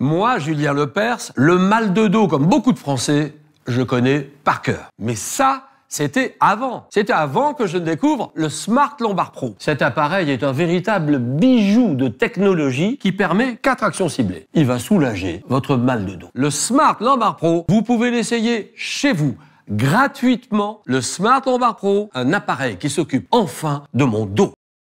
Moi, Julien Lepers, le mal de dos, comme beaucoup de Français, je connais par cœur. Mais ça, c'était avant. C'était avant que je ne découvre le Smart Lombard Pro. Cet appareil est un véritable bijou de technologie qui permet quatre actions ciblées. Il va soulager votre mal de dos. Le Smart Lombard Pro, vous pouvez l'essayer chez vous gratuitement. Le Smart Lombard Pro, un appareil qui s'occupe enfin de mon dos.